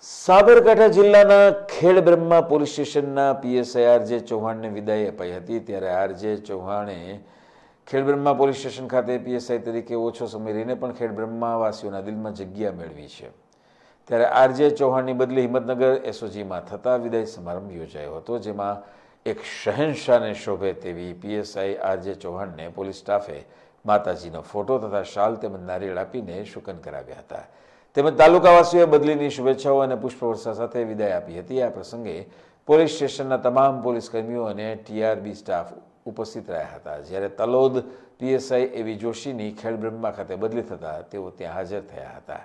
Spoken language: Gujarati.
સાબરકાંઠા જિલ્લાના ખેડબ્રહ્મા પોલીસ સ્ટેશનના પીએસઆઈ આરજે ચૌહાણને વિદાય અપાઈ હતી ત્યારે આરજે ચૌહાણે ખેડબ્રહ્મા પોલીસ સ્ટેશન ખાતે પીએસઆઈ તરીકે ઓછો સમય રહીને પણ ખેડબ્રહ્માવાસીઓના દિલમાં જગ્યા મેળવી છે ત્યારે આરજે ચૌહાણની બદલી હિંમતનગર એસઓજીમાં થતા વિદાય સમારંભ યોજાયો હતો જેમાં એક શહેનશાહને શોભે તેવી પીએસઆઈ આરજે ચૌહાણને પોલીસ સ્ટાફે માતાજીનો ફોટો તથા શાલ તેમજ નારિયેળ આપીને શુકન કરાવ્યા હતા તેમજ તાલુકાવાસીઓએ બદલીની શુભેચ્છાઓ અને પુષ્પવર્ષા સાથે વિદાય આપી હતી આ પ્રસંગે પોલીસ સ્ટેશનના તમામ પોલીસ કર્મીઓ અને ટીઆરબી સ્ટાફ ઉપસ્થિત રહ્યા હતા જ્યારે તલોદ પીએસઆઈ એવી જોશીની ખેડબ્રહ્મા ખાતે બદલી થતા તેઓ ત્યાં હાજર થયા હતા